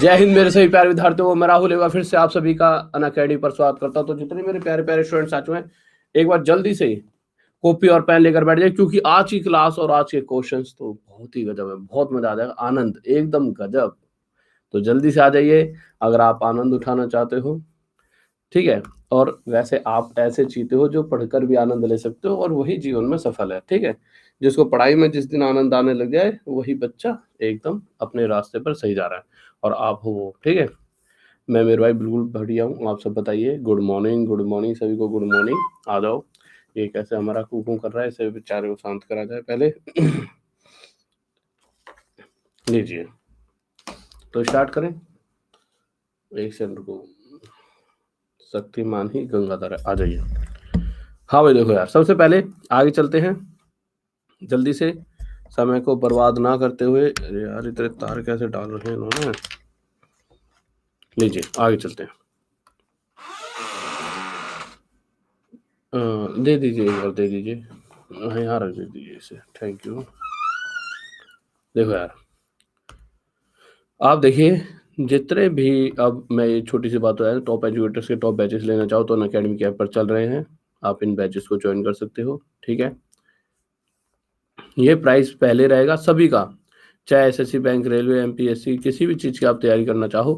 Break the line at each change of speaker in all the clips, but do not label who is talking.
जय हिंद मेरे सभी प्यारे विद्यार्थियों मैं राहुल एक बार फिर से आप सभी का अन अकेडमी पर स्वागत करता हूं तो जितने मेरे प्यारे प्यारे स्टूडेंट्स आ चुके हैं एक बार जल्दी से कॉपी और पेन लेकर बैठ जाए क्योंकि आज की क्लास और आज के क्वेश्चन तो बहुत ही गजब है बहुत मजा आ जाएगा आनंद एकदम गजब तो जल्दी से आ जाइए अगर आप आनंद उठाना चाहते हो ठीक है और वैसे आप ऐसे जीते हो जो पढ़कर भी आनंद ले सकते हो और वही जीवन में सफल है ठीक है जिसको पढ़ाई में जिस दिन आनंद आने लग जाए वही बच्चा एकदम अपने रास्ते पर सही जा रहा है और आप हो वो ठीक है मैं मेरे भाई बिल्कुल बढ़िया हूँ आप सब बताइए गुड मॉर्निंग गुड मॉर्निंग सभी को गुड मॉर्निंग आ जाओ ये कैसे हमारा कुकू कर रहा है इसे बेचारे को शांत करा जाए पहले लीजिए तो स्टार्ट करें एक सेकंड को शक्तिमान ही गंगाधर आ जाइए हाँ भाई देखो यार सबसे पहले आगे चलते हैं जल्दी से समय को बर्बाद ना करते हुए यार इतने तार कैसे डाल रहे हैं इन्होंने लीजिए आगे चलते हैं दे दीजिए एक बार दे दीजिए हाँ यहाँ रख दे दीजिए इसे थैंक यू देखो यार आप देखिए जितने भी अब मैं ये छोटी सी बात बताया टॉप एजुकेटर्स के टॉप बैचेस लेना चाहो तो अकेडमी के ऐप पर चल रहे हैं आप इन बैचेस को ज्वाइन कर सकते हो ठीक है ये प्राइस पहले रहेगा सभी का चाहे एसएससी बैंक रेलवे एमपीएससी किसी भी चीज़ की आप तैयारी करना चाहो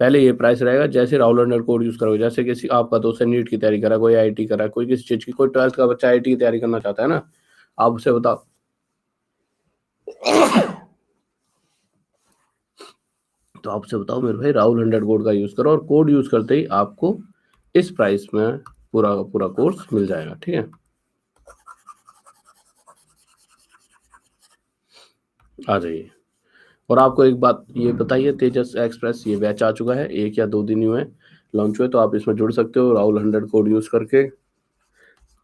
पहले ये प्राइस रहेगा जैसे राहुल अंडर कोड यूज करोगे जैसे किसी आपका दोस्त तो नीट की तैयारी करा कोई आई टी करा कोई किसी चीज की कोई ट्वेल्थ का बच्चा आई की तैयारी करना चाहता है ना आप उसे बताओ तो आपसे बताओ मेरे भाई राहुल हंड्रेड कोड का यूज करो और कोड यूज करते ही आपको इस प्राइस में पूरा पूरा कोर्स मिल जाएगा ठीक है आ जाइए और आपको एक बात ये बताइए तेजस एक्सप्रेस ये बैच आ चुका है एक या दो दिन हुए लॉन्च हुए तो आप इसमें जुड़ सकते हो राहुल हंड्रेड कोड यूज करके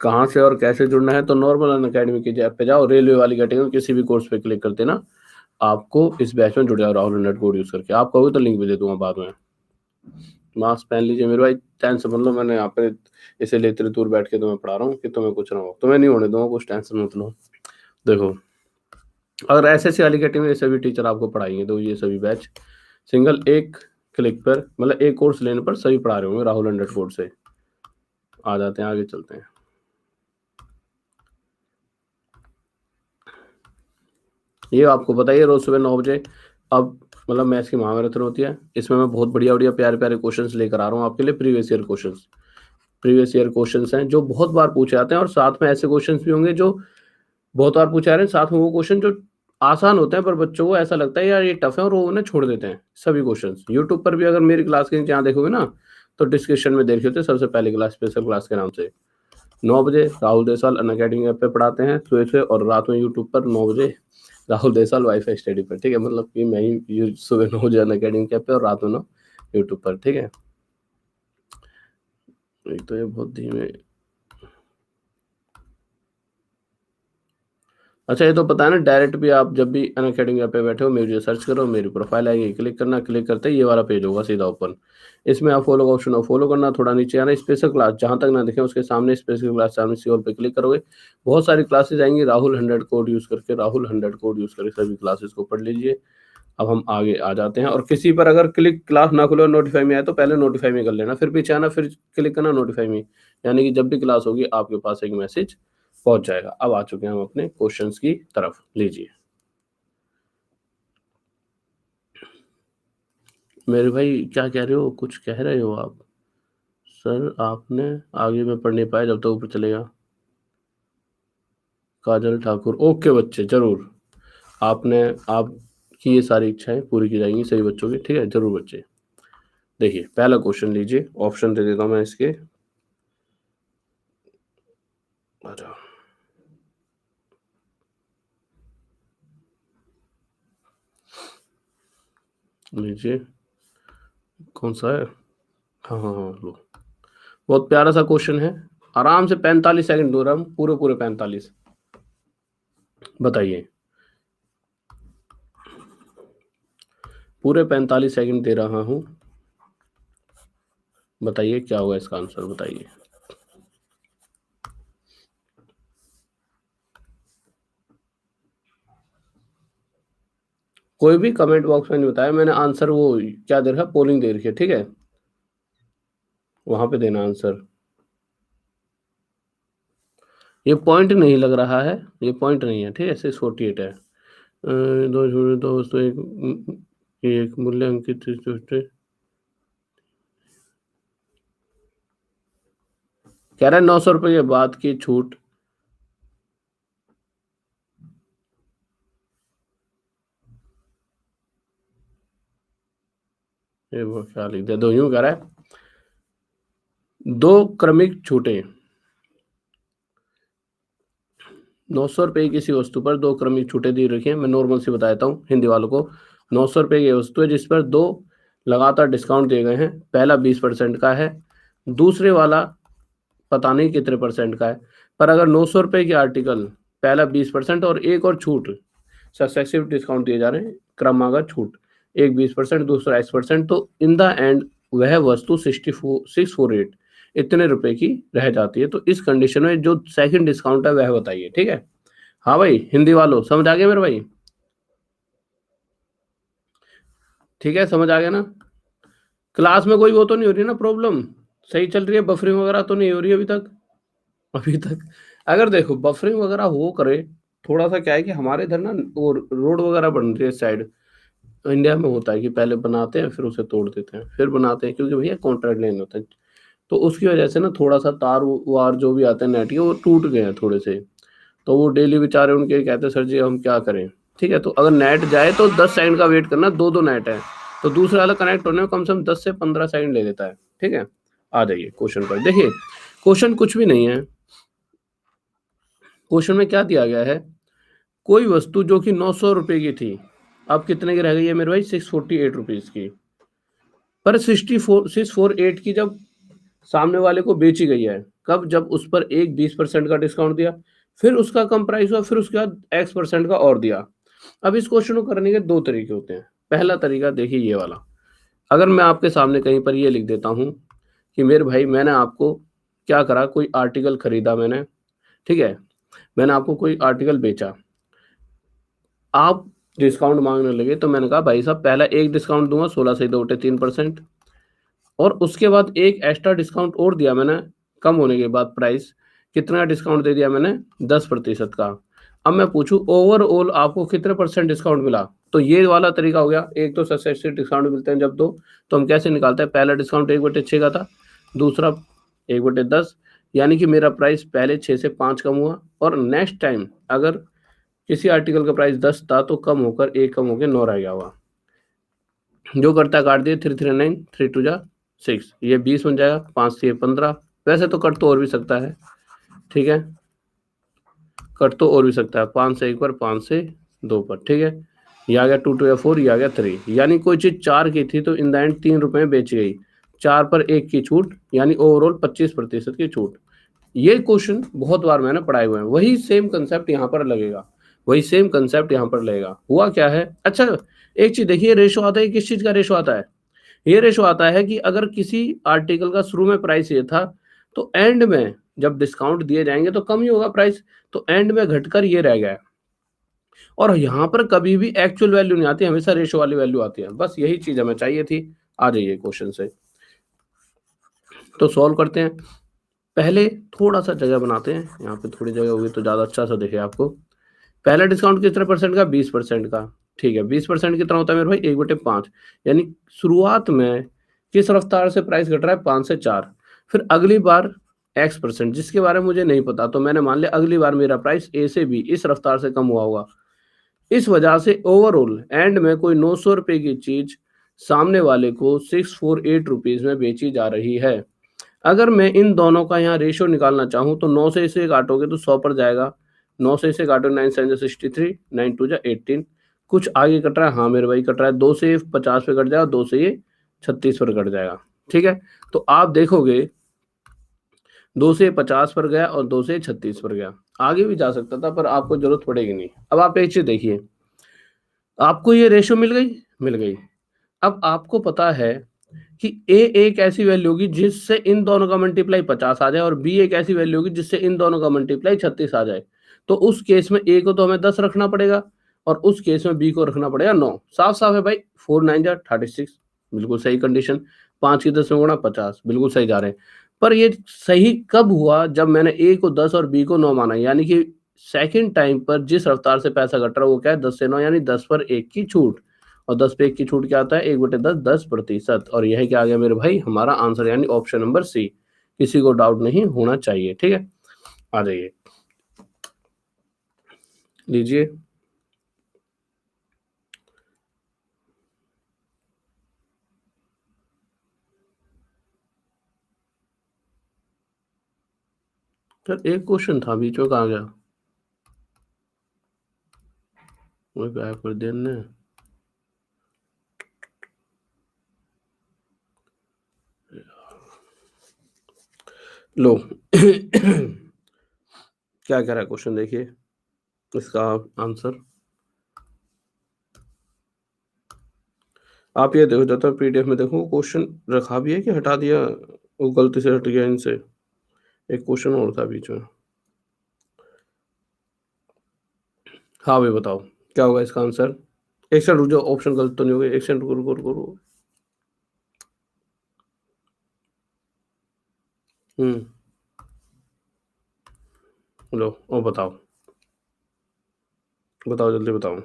कहाँ से और कैसे जुड़ना है तो नॉर्मल अन अकेडमी की ऐप पे जाओ रेलवे वाली कैटेगरी किसी भी कोर्स पे क्लिक कर देना आपको इस बैच में जुड़ जाओ राहुल हंड्रेड कोड यूज करके आप कहोगे तो लिंक भी दे दूंगा बाद में मास्क पहन लीजिए मेरे भाई टेंशन मत लो मैंने यहाँ पे इसे लेते दूर बैठ के तुम्हें तो पढ़ा रहा हूँ कि तुम्हें कुछ ना हो तुम्हें नहीं होने दूंगा कुछ टेंशन मत लो देखो अगर एस एस वाली कैटेगरी में सभी टीचर आपको पढ़ाएंगे तो ये सभी बैच सिंगल एक क्लिक पर मतलब एक कोर्स लेने पर सभी पढ़ा रहे होंगे राहुल हंड्रेड फोर से आ जाते हैं आगे चलते हैं ये आपको बताइए रोज सुबह नौ बजे अब मतलब मैथ्स की महामैराथन होती है इसमें मैं बहुत बढ़िया बढ़िया प्यारे प्यारे क्वेश्चंस लेकर आ रहा हूँ आपके लिए previous year questions previous year questions हैं जो बहुत बार पूछे जाते हैं और साथ में ऐसे क्वेश्चंस भी होंगे जो बहुत बार पूछे जा रहे हैं साथ में वो क्वेश्चन जो आसान होते हैं पर बच्चों को ऐसा लगता है यार ये टफ है और वो उन्हें छोड़ देते हैं सभी क्वेश्चंस यूट्यूब पर भी अगर मेरी क्लास के यहाँ देखोगे ना तो डिस्क्रिप्शन में देखे होते हैं सबसे पहले क्लास स्पेशल क्लास के नाम से नौ बजे राहुल देसाल अन अकेडमी ऐप पर पढ़ाते हैं सुबह से और रात में यूट्यूब पर नौ बजे राहुल देसाल वाईफाई स्टडी पर ठीक है मतलब कि मैं ही सुबह नौ बजे अन अकेडमी ऐप पर और रात में नौ यूट्यूब पर ठीक है एक तो ये बहुत धीमे अच्छा ये तो पता है ना डायरेक्ट भी आप जब भी अन अकेडमी पे बैठे हो मेरी सर्च करो मेरी प्रोफाइल आएगी क्लिक करना क्लिक करते ही ये वाला पेज होगा सीधा ओपन इसमें आप फॉलो का ऑप्शन फॉलो करना थोड़ा नीचे आना स्पेशल क्लास जहां तक ना दिखे उसके सामने स्पेशल क्लास सामने सी पे क्लिक करोगे बहुत सारी क्लासेज आएंगी राहुल हंड्रेड कोड यूज़ करके राहुल हंड्रेड कोड यूज़ करके सभी क्लासेज को पढ़ लीजिए अब हम आगे आ जाते हैं और किसी पर अगर क्लिक क्लास ना खुले और नोटिफाई में आए तो पहले नोटिफाई में कर लेना फिर पीछे आना फिर क्लिक करना नोटिफाई में यानी कि जब भी क्लास होगी आपके पास एक मैसेज पहुंच जाएगा अब आ चुके हैं हम अपने क्वेश्चन की तरफ लीजिए मेरे भाई क्या कह रहे हो कुछ कह रहे हो आप सर आपने आगे में पढ़ नहीं पाया जब तक तो ऊपर चलेगा काजल ठाकुर ओके बच्चे जरूर आपने आपकी ये सारी इच्छाएं पूरी की जाएंगी सभी बच्चों की ठीक है जरूर बच्चे देखिए पहला क्वेश्चन लीजिए ऑप्शन दे देता हूँ मैं इसके अच्छा लीजिए कौन सा है हाँ हाँ हाँ लो बहुत प्यारा सा क्वेश्चन है आराम से पैंतालीस सेकंड रहा हूँ पूरे पूरे पैंतालीस बताइए पूरे पैंतालीस सेकंड दे रहा हूं बताइए क्या होगा इसका आंसर बताइए कोई भी कमेंट बॉक्स में नहीं बताया मैंने आंसर वो क्या दे रखा पोलिंग दे रखी है ठीक है वहां पे देना आंसर ये पॉइंट नहीं लग रहा है ये पॉइंट नहीं है ठीक है सिक्स फोर्टी एट है दो छोटे दोस्तों एक एक मूल्य अंकित कह रहे हैं नौ सौ रुपये बात की छूट वो क्या लिख दिया दो यूं कह रहा है दो क्रमिक छूटे नौ सौ रुपये किसी वस्तु पर दो क्रमिक छूटे दी रखी है मैं नॉर्मल से बताता हूँ हिंदी वालों को नौ सौ रुपये की वस्तु है जिस पर दो लगातार डिस्काउंट दिए गए हैं पहला बीस परसेंट का है दूसरे वाला पता नहीं कितने परसेंट का है पर अगर नौ सौ रुपये की आर्टिकल पहला बीस परसेंट और एक और छूट सक्सेसिव डिस्काउंट दिए जा रहे हैं क्रमागत छूट एक बीस परसेंट दूसरा एक्स परसेंट तो इन द एंड वह वस्तु sixty four six four eight इतने रुपए की रह जाती है तो इस कंडीशन में जो सेकंड डिस्काउंट है वह बताइए ठीक है हाँ भाई हिंदी वालों समझ आ गया मेरे भाई ठीक है समझ आ गया ना क्लास में कोई वो तो नहीं हो रही ना प्रॉब्लम सही चल रही है बफरिंग वगैरह तो नहीं हो रही अभी तक अभी तक अगर देखो बफरिंग वगैरह हो करे थोड़ा सा क्या है कि हमारे इधर ना वो रोड वगैरह बन रही है साइड इंडिया में होता है कि पहले बनाते हैं फिर उसे तोड़ देते हैं फिर बनाते हैं क्योंकि भैया कॉन्ट्रैक्ट लेन होता है तो उसकी वजह से ना थोड़ा सा तार वार जो भी आते हैं नेट के वो टूट गए हैं थोड़े से तो वो डेली बेचारे उनके कहते हैं सर जी हम क्या करें ठीक है तो अगर नेट जाए तो दस सेकंड का वेट करना दो दो नेट है तो दूसरा वाला कनेक्ट होने में कम से कम दस से पंद्रह सेकंड ले लेता है ठीक है आ जाइए क्वेश्चन पर देखिए क्वेश्चन कुछ भी नहीं है क्वेश्चन में क्या दिया गया है कोई वस्तु जो कि नौ सौ रुपये की थी अब कितने की रह गई है मेरे भाई सिक्स फोर्टी एट रुपीज़ की पर sixty four six four eight की जब सामने वाले को बेची गई है कब जब उस पर एक बीस परसेंट का डिस्काउंट दिया फिर उसका कम प्राइस हुआ फिर उसके बाद एक्स परसेंट का और दिया अब इस क्वेश्चन को करने के दो तरीके होते हैं पहला तरीका देखिए ये वाला अगर मैं आपके सामने कहीं पर ये लिख देता हूँ कि मेरे भाई मैंने आपको क्या करा कोई आर्टिकल खरीदा मैंने ठीक है मैंने आपको कोई आर्टिकल बेचा आप डिस्काउंट मांगने लगे तो मैंने कहा भाई साहब पहला एक डिस्काउंट दूंगा सोलह से दो उठे तीन परसेंट और उसके बाद एक एक्स्ट्रा डिस्काउंट और दिया मैंने कम होने के बाद प्राइस कितना डिस्काउंट दे दिया मैंने दस प्रतिशत का अब मैं पूछूं ओवरऑल आपको कितने परसेंट डिस्काउंट मिला तो ये वाला तरीका हो गया एक तो सबसे अच्छे डिस्काउंट मिलते हैं जब दो तो हम कैसे निकालते हैं पहला डिस्काउंट एक बटे छः का था दूसरा एक बटे दस यानी कि मेरा प्राइस पहले छः से पाँच कम हुआ और नेक्स्ट टाइम अगर किसी आर्टिकल का प्राइस दस था तो कम होकर एक कम होकर नौ रह गया हुआ जो करता काट दिए three three nine three two जा सिक्स ये बीस बन जाएगा पाँच से पंद्रह वैसे तो कट तो और भी सकता है ठीक है कट तो और भी सकता है पाँच से एक पर पाँच से दो पर ठीक है ये आ गया टू टू या फोर ये आ गया थ्री यानी कोई चीज़ चार की थी तो इन द एंड तीन रुपये बेच बेची गई चार पर एक की छूट यानी ओवरऑल पच्चीस प्रतिशत की छूट ये क्वेश्चन बहुत बार मैंने पढ़ाए हुए हैं वही सेम कंसेप्ट यहाँ पर लगेगा वही सेम कंसेप्ट यहाँ पर लेगा हुआ क्या है अच्छा एक चीज देखिए रेशो आता है किस चीज का रेशो आता है ये रेशो आता है कि अगर किसी आर्टिकल का शुरू में प्राइस ये था तो एंड में जब डिस्काउंट दिए जाएंगे तो कम ही होगा प्राइस तो एंड में घटकर ये रह गया और यहां पर कभी भी एक्चुअल वैल्यू नहीं आती हमेशा रेशो वाली वैल्यू आती है बस यही चीज हमें चाहिए थी आ जाइए क्वेश्चन से तो सॉल्व करते हैं पहले थोड़ा सा जगह बनाते हैं यहाँ पे थोड़ी जगह होगी तो ज़्यादा अच्छा सा देखे आपको पहला डिस्काउंट कितना परसेंट का बीस परसेंट का ठीक है बीस परसेंट कितना होता है मेरे भाई एक बटे पांच यानी शुरुआत में किस रफ्तार से प्राइस घट रहा है पांच से चार फिर अगली बार एक्स परसेंट जिसके बारे में मुझे नहीं पता तो मैंने मान लिया अगली बार मेरा प्राइस ए से बी इस रफ्तार से कम हुआ होगा इस वजह से ओवरऑल एंड में कोई नौ सौ रुपए की चीज सामने वाले को सिक्स फोर एट रुपीज में बेची जा रही है अगर मैं इन दोनों का यहाँ रेशियो निकालना चाहूँ तो नौ से इसे काटोगे तो सौ पर जाएगा नौ से इसे काटो nine seven sixty three nine two जो एटीन कुछ आगे कट रहा है हाँ मेरे भाई कट रहा है दो से पचास पे कट जाएगा दो से ये छत्तीस पर कट जाएगा ठीक है तो आप देखोगे दो से पचास पर गया और दो से छत्तीस पर गया आगे भी जा सकता था पर आपको जरूरत पड़ेगी नहीं अब आप एक चीज देखिए आपको ये रेशो मिल गई मिल गई अब आपको पता है कि ए एक ऐसी वैल्यू होगी जिससे इन दोनों का मल्टीप्लाई पचास आ जाए और बी एक ऐसी वैल्यू होगी जिससे इन दोनों का मल्टीप्लाई छत्तीस आ जाए तो उस केस में ए को तो हमें दस रखना पड़ेगा और उस केस में बी को रखना पड़ेगा नौ साफ साफ है भाई फोर नाइन जा थर्टी सिक्स बिल्कुल सही कंडीशन पांच की दस में गुणा पचास बिल्कुल सही जा रहे हैं पर ये सही कब हुआ जब मैंने ए को दस और बी को नौ माना यानी कि सेकंड टाइम पर जिस रफ्तार से पैसा घट रहा है वो क्या है दस से नौ यानी दस पर एक की छूट और दस पे एक की छूट क्या आता है एक बटे दस दस प्रतिशत और यह क्या आ गया मेरे भाई हमारा आंसर यानी ऑप्शन नंबर सी किसी को डाउट नहीं होना चाहिए ठीक है आ जाइए लीजिए सर एक क्वेश्चन था बीचों का आ गया वो गायब कर देने लो क्या कह रहा है क्वेश्चन देखिए इसका आंसर आप ये देखो जाता पीडीएफ में देखो क्वेश्चन रखा भी है कि हटा दिया वो गलती से हट गया इनसे एक क्वेश्चन और था बीच में हाँ भाई बताओ क्या होगा इसका आंसर एक सेंट रुक जाओ ऑप्शन गलत तो नहीं होगा एक सेंट रुको रुको रुको रुको हम्म लो और बताओ बताओ जल्दी बताओ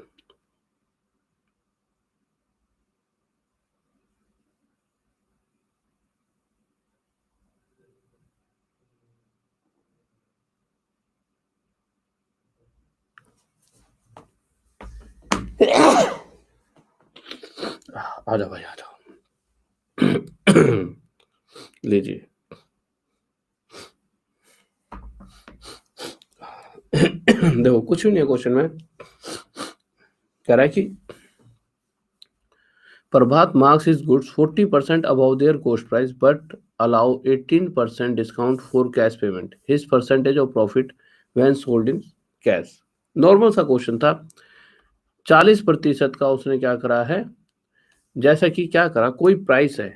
आ जाओ भाई आ जाओ लीजिए देखो कुछ भी नहीं है क्वेश्चन में कह रहा है कि Prabhat marks is goods 40 percent above their cost price but allow 18% discount for cash payment his percentage of profit when sold in cash normal सा क्वेश्चन था 40 प्रतिशत का उसने क्या करा है जैसा कि क्या करा कोई प्राइस है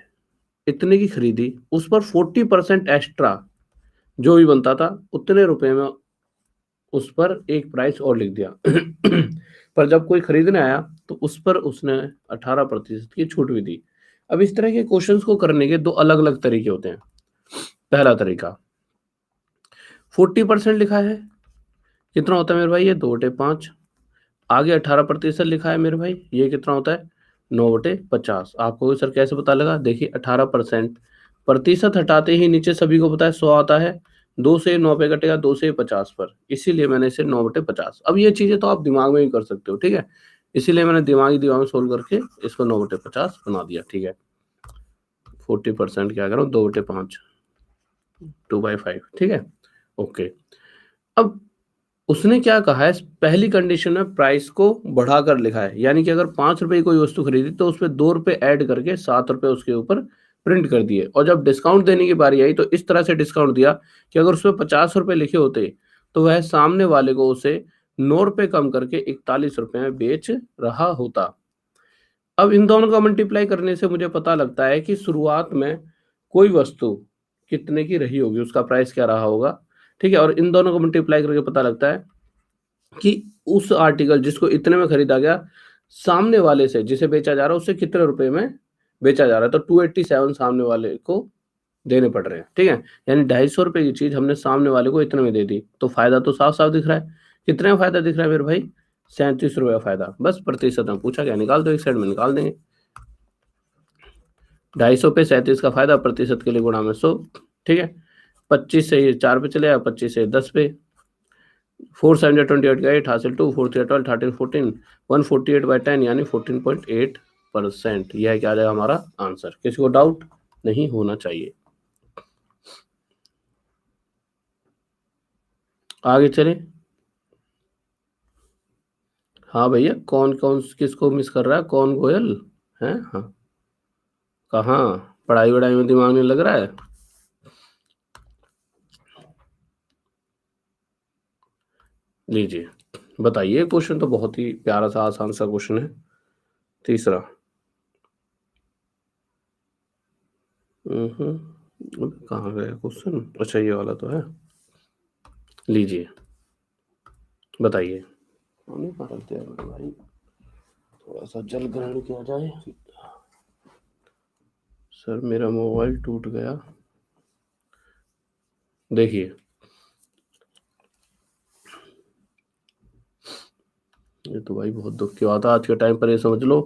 इतने की खरीदी उस पर 40 परसेंट एक्स्ट्रा जो भी बनता था उतने रुपए में उस पर एक प्राइस और लिख दिया पर जब कोई खरीदने आया तो उस पर उसने 18 प्रतिशत की छूट भी दी अब इस तरह के क्वेश्चंस को करने के दो अलग अलग तरीके होते हैं पहला तरीका 40 परसेंट लिखा है कितना होता है मेरे भाई ये दो बटे पांच आगे अठारह प्रतिशत लिखा है मेरे भाई ये कितना होता है नौ बटे पचास आपको सर कैसे पता लगा देखिए अठारह परसेंट प्रतिशत हटाते ही नीचे सभी को पता है सौ आता है दो से नौ पे कटेगा दो से पचास पर इसीलिए मैंने इसे नौ बटे पचास अब ये चीजें तो आप दिमाग में ही कर सकते हो ठीक है इसीलिए मैंने दिमागी दिमाग में सोल्व करके इसको नौ बटे पचास बना दिया ठीक है फोर्टी परसेंट क्या करो दो बटे पांच टू बाई फाइव ठीक है ओके अब उसने क्या कहा है पहली कंडीशन में प्राइस को बढ़ाकर लिखा है यानी कि अगर पांच रुपए की कोई वस्तु खरीदी तो उस पर दो रुपए ऐड करके सात रुपए उसके ऊपर प्रिंट कर दिए और जब डिस्काउंट देने की बारी आई तो इस तरह से डिस्काउंट दिया कि अगर उसमें पचास रुपए लिखे होते तो वह सामने वाले को उसे नौ रुपये कम करके इकतालीस रुपये में बेच रहा होता अब इन दोनों का मल्टीप्लाई करने से मुझे पता लगता है कि शुरुआत में कोई वस्तु कितने की रही होगी उसका प्राइस क्या रहा होगा ठीक है और इन दोनों को मल्टीप्लाई करके पता लगता है कि उस आर्टिकल जिसको इतने में खरीदा गया सामने वाले से जिसे बेचा जा रहा है उससे कितने रुपए में बेचा जा रहा है तो टू एट्टी सेवन सामने वाले को देने पड़ रहे हैं ठीक है यानी ढाई सौ रुपए की चीज हमने सामने वाले को इतने में दे दी तो फायदा तो साफ साफ दिख रहा है कितने का फायदा दिख रहा है मेरे भाई सैंतीस रुपये का फायदा बस प्रतिशत में पूछा गया निकाल दो एक साइड में निकाल देंगे ढाई सौ पे सैंतीस का फायदा प्रतिशत के लिए गुणा में सौ ठीक है पच्चीस से चार पे चले आया पच्चीस से दस पे फोर सेवन ट्वेंटी एट का एट हासिल two four three twelve thirteen fourteen one forty eight by ten यानी फोर्टीन पॉइंट एट परसेंट यह क्या जाएगा हमारा आंसर किसी को डाउट नहीं होना चाहिए आगे चले हाँ भैया कौन कौन किसको मिस कर रहा है कौन गोयल है हाँ कहा पढ़ाई वढ़ाई में दिमाग नहीं लग रहा है लीजिए बताइए क्वेश्चन तो बहुत ही प्यारा सा आसान सा क्वेश्चन है तीसरा हम्म, हम्म। कहा गया क्वेश्चन अच्छा ये वाला तो है लीजिए बताइए भाई थोड़ा सा जल ग्रहण किया जाए सर मेरा मोबाइल टूट गया देखिए ये तो भाई बहुत दुख की बात है आज के टाइम पर ये समझ लो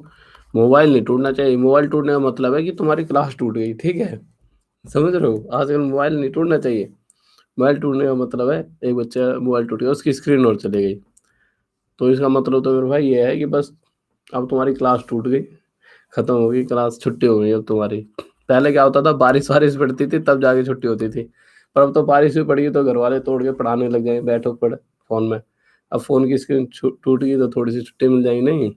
मोबाइल नहीं टूटना चाहिए मोबाइल टूटने का मतलब है कि तुम्हारी क्लास टूट गई ठीक है समझ रहे हो आजकल मोबाइल नहीं टूटना चाहिए मोबाइल टूटने का मतलब है एक बच्चा मोबाइल टूट गया उसकी स्क्रीन और चली गई तो इसका मतलब तो मेरे भाई ये है कि बस अब तुम्हारी क्लास टूट गई ख़त्म हो गई क्लास छुट्टी हो गई अब तुम्हारी पहले क्या होता था बारिश वारिश पड़ती थी तब जाके छुट्टी होती थी पर अब तो बारिश भी पड़ गई तो घर वाले तोड़ के पढ़ाने लग गए बैठो पढ़ फोन में अब फोन की स्क्रीन टूट गई तो थोड़ी सी छुट्टी मिल जाएगी नहीं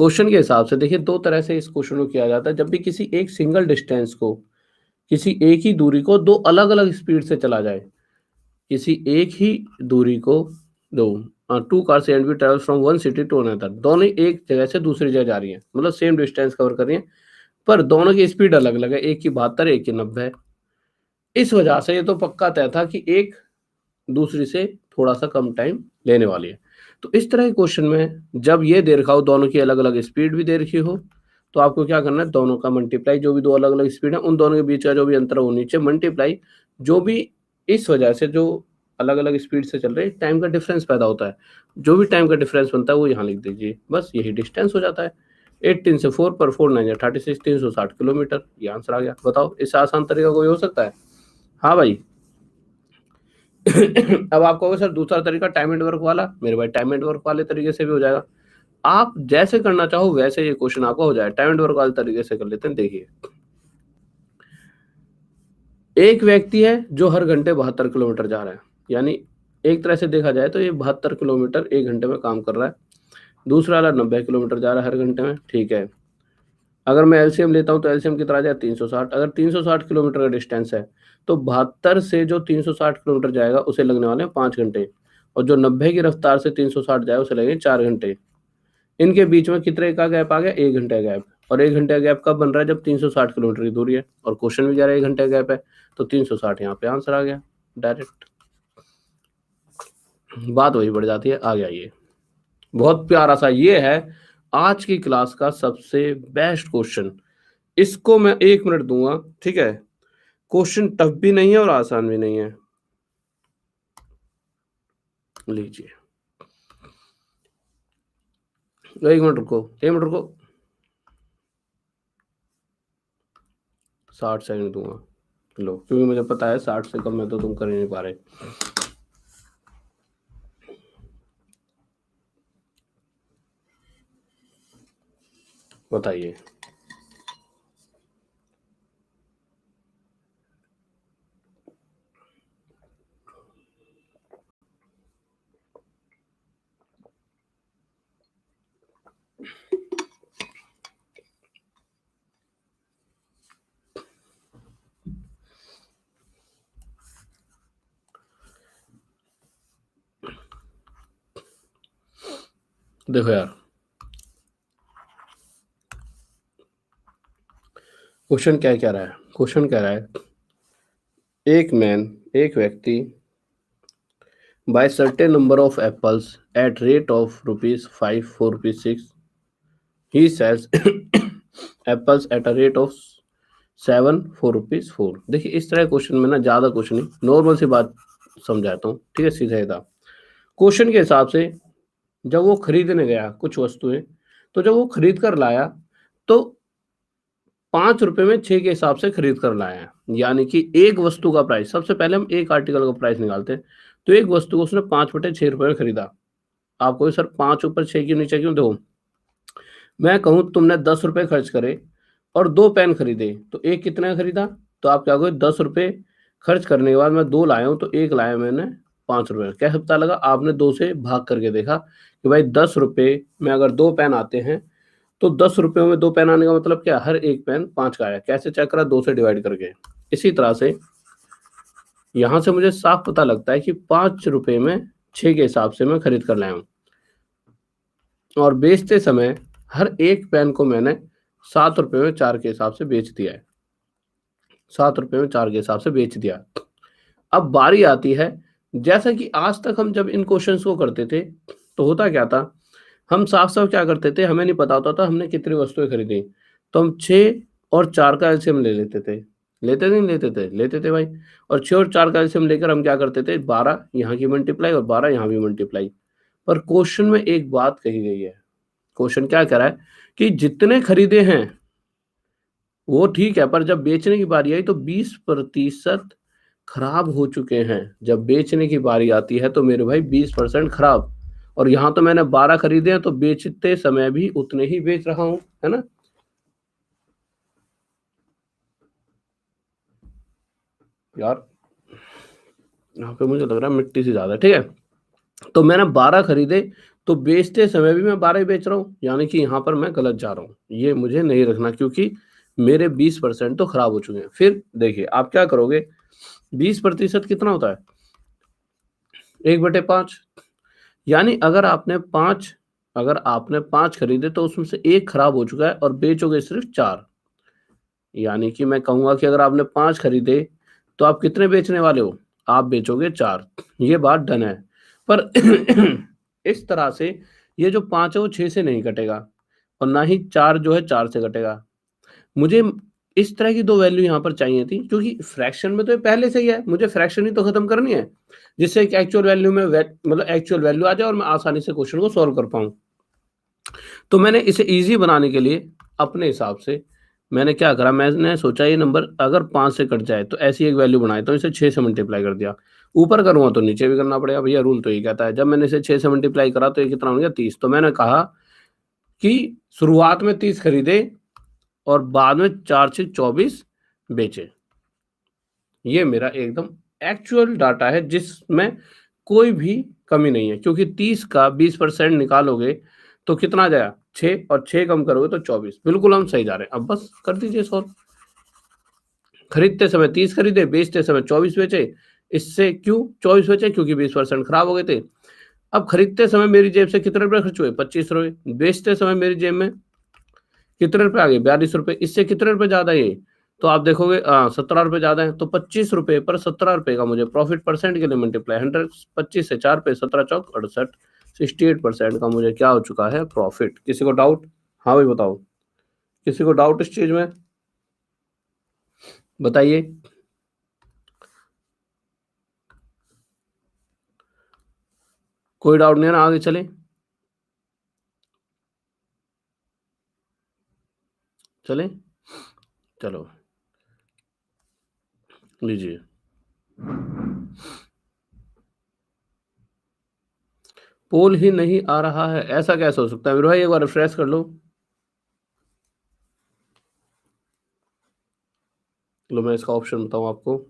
क्वेश्चन के हिसाब से देखिए दो तरह से इस क्वेश्चन को किया जाता है जब भी किसी एक सिंगल डिस्टेंस को किसी एक ही दूरी को दो अलग अलग स्पीड से चला जाए किसी एक ही दूरी को दो two cars and we travel from one city to another दोनों एक जगह से दूसरी जगह जा रही है मतलब सेम डिस्टेंस कवर कर रही है पर दोनों की स्पीड अलग अलग है एक की बहत्तर एक की नब्बे इस वजह से ये तो पक्का तय था कि एक दूसरी से थोड़ा सा कम टाइम लेने वाली है तो इस तरह के क्वेश्चन में जब ये दे रखा हो दोनों की अलग अलग स्पीड भी दे रखी हो तो आपको क्या करना है दोनों का मल्टीप्लाई जो भी दो अलग अलग स्पीड है उन दोनों के बीच का जो भी अंतर हो नीचे मल्टीप्लाई जो भी इस वजह से जो अलग अलग स्पीड से चल रही टाइम का डिफरेंस पैदा होता है जो भी टाइम का डिफरेंस बनता है वो यहाँ लिख दीजिए बस यही डिस्टेंस हो जाता है एट्टीन से फोर पर फोर नाइन थर्टी सिक्स तीन सौ साठ किलोमीटर ये आंसर आ गया बताओ इससे आसान तरीका कोई हो सकता है हाँ भाई अब आप कहोगे सर दूसरा तरीका टाइम एंड वर्क वाला मेरे भाई टाइम एंड वर्क वाले तरीके से भी हो जाएगा आप जैसे करना चाहो वैसे ये क्वेश्चन आपका हो जाए टाइम एंड वर्क वाले तरीके से कर लेते हैं देखिए एक व्यक्ति है जो हर घंटे बहत्तर किलोमीटर जा रहा है यानी एक तरह से देखा जाए तो ये बहत्तर किलोमीटर एक घंटे में काम कर रहा है दूसरा वाला नब्बे किलोमीटर जा रहा है हर घंटे में ठीक है अगर मैं एलसीएम लेता हूँ तो एलसीएम कितना आ जाए तीन अगर 360 किलोमीटर का डिस्टेंस है तो बहत्तर से जो 360 किलोमीटर जाएगा उसे लगने वाले हैं पाँच घंटे और जो नब्बे की रफ्तार से 360 जाए उसे लगेंगे चार घंटे इनके बीच में कितने का गैप आ गया एक घंटे का गैप और एक घंटे का गैप कब बन रहा है जब तीन किलोमीटर की दूरी है और क्वेश्चन भी जा रहा है एक घंटे का गैप है तो तीन सौ यहाँ पे आंसर आ गया डायरेक्ट बात वही बढ़ जाती है आ गया ये बहुत प्यारा सा ये है आज की क्लास का सबसे बेस्ट क्वेश्चन इसको मैं एक मिनट दूंगा ठीक है क्वेश्चन टफ भी नहीं है और आसान भी नहीं है लीजिए एक मिनट रुको एक मिनट रुको साठ सेकंड दूंगा लो क्योंकि मुझे पता है साठ से कम में तो तुम कर ही नहीं पा रहे बताइए देखो यार क्वेश्चन क्या कह रहा है क्वेश्चन कह रहा है एक मैन एक व्यक्ति buy certain number of apples at rate of rupees five four rupees six he sells apples at a rate of seven four rupees four देखिए इस तरह क्वेश्चन में ना ज़्यादा क्वेश्चन नहीं नॉर्मल सी बात समझाता हूँ ठीक है सीधा सीधा क्वेश्चन के हिसाब से जब वो खरीदने गया कुछ वस्तुएं तो जब वो खरीद कर लाया तो पांच रुपए में छह के हिसाब से खरीद कर लाए हैं यानी कि एक वस्तु का प्राइस सबसे पहले हम एक आर्टिकल का प्राइस निकालते हैं तो एक वस्तु को उसने पांच बटे छह रुपए में खरीदा आपको सर पांच ऊपर छह क्यों नीचे क्यों दो मैं कहूं तुमने दस रुपए खर्च करे और दो पेन खरीदे तो एक कितने खरीदा तो आप क्या कहोगे दस रुपए खर्च करने के बाद मैं दो लाया हूं तो एक लाया मैंने पांच रुपए कैसे पता लगा आपने दो से भाग करके देखा कि भाई दस रुपये में अगर दो पेन आते हैं तो दस रुपयों में दो पेन आने का मतलब क्या हर एक पेन पांच का आया कैसे चेक करा दो से डिवाइड करके इसी तरह से यहां से मुझे साफ पता लगता है कि पांच रुपए में छः के हिसाब से मैं खरीद कर लाया हूँ और बेचते समय हर एक पेन को मैंने सात रुपये में चार के हिसाब से बेच दिया है सात रुपये में चार के हिसाब से बेच दिया अब बारी आती है जैसा कि आज तक हम जब इन क्वेश्चंस को करते थे तो होता क्या था हम साफ साफ क्या करते थे हमें नहीं पता होता था हमने कितनी वस्तुएं खरीदी तो हम छः और चार का एल्शियम ले लेते थे लेते थे नहीं लेते थे लेते थे भाई और छः और चार का एल्शियम लेकर हम क्या करते थे बारह यहाँ की मल्टीप्लाई और बारह यहाँ भी मल्टीप्लाई पर क्वेश्चन में एक बात कही गई है क्वेश्चन क्या कह रहा है कि जितने खरीदे हैं वो ठीक है पर जब बेचने की बारी आई तो बीस प्रतिशत खराब हो चुके हैं जब बेचने की बारी आती है तो मेरे भाई बीस परसेंट खराब और यहाँ तो मैंने बारह खरीदे हैं तो बेचते समय भी उतने ही बेच रहा हूं है ना यार यहाँ पे मुझे लग रहा है मिट्टी से ज्यादा ठीक है तो मैंने बारह खरीदे तो बेचते समय भी मैं बारह बेच रहा हूँ यानी कि यहाँ पर मैं गलत जा रहा हूँ ये मुझे नहीं रखना क्योंकि मेरे बीस परसेंट तो खराब हो चुके हैं फिर देखिए आप क्या करोगे बीस प्रतिशत कितना होता है एक बटे पांच यानी अगर आपने पांच अगर आपने पांच खरीदे तो उसमें से एक खराब हो चुका है और बेचोगे सिर्फ चार यानी कि मैं कहूंगा कि अगर आपने पांच खरीदे तो आप कितने बेचने वाले हो आप बेचोगे चार ये बात डन है पर इस तरह से ये जो पांच है वो छह से नहीं कटेगा और ना ही चार जो है चार से कटेगा मुझे इस तरह की दो वैल्यू यहां पर चाहिए थी क्योंकि फ्रैक्शन में तो ये पहले से ही है मुझे फ्रैक्शन ही तो खत्म करनी है जिससे एक एक्चुअल वैल्यू में मतलब एक्चुअल वैल्यू आ जाए और मैं आसानी से क्वेश्चन को सॉल्व कर पाऊं तो मैंने इसे ईजी बनाने के लिए अपने हिसाब से मैंने क्या करा मैंने सोचा ये नंबर अगर पांच से कट जाए तो ऐसी एक वैल्यू बनाए तो इसे छह से मल्टीप्लाई कर दिया ऊपर करूंगा तो नीचे भी करना पड़ेगा भैया रूल तो ये कहता है जब मैंने इसे छह से मल्टीप्लाई करा तो ये कितना हो गया तीस तो मैंने कहा कि शुरुआत में तीस खरीदे और बाद में चार से चौबीस बेचे ये मेरा एकदम एक्चुअल डाटा है जिसमें कोई भी कमी नहीं है क्योंकि तीस का बीस परसेंट निकालोगे तो कितना जाया छः और छः कम करोगे तो चौबीस बिल्कुल हम सही जा रहे हैं अब बस कर दीजिए सॉल्व खरीदते समय तीस खरीदे बेचते समय चौबीस बेचे इससे क्यों चौबीस बेचे क्योंकि बीस परसेंट खराब हो गए थे अब खरीदते समय मेरी जेब से कितने रुपए खर्च हुए पच्चीस रुपए बेचते समय मेरी जेब में कितने रुपए आ गए बयालीस रुपए इससे कितने रुपए ज्यादा है तो आप देखोगे सत्रह रुपए ज्यादा है तो पच्चीस रुपए पर सत्रह रुपए का मुझे प्रॉफिट परसेंट के लिए मल्टीप्लाई हंड्रेड पच्चीस से चार पे सत्रह चौक अड़सठ सिक्सटी एट परसेंट का मुझे क्या हो चुका है प्रॉफिट किसी को डाउट हाँ भाई बताओ किसी को डाउट इस चीज में बताइए कोई डाउट नहीं है ना आगे चले चले चलो लीजिए पोल ही नहीं आ रहा है ऐसा कैसे हो सकता है भाई एक बार रिफ्रेश कर लो लो मैं इसका ऑप्शन बताऊं आपको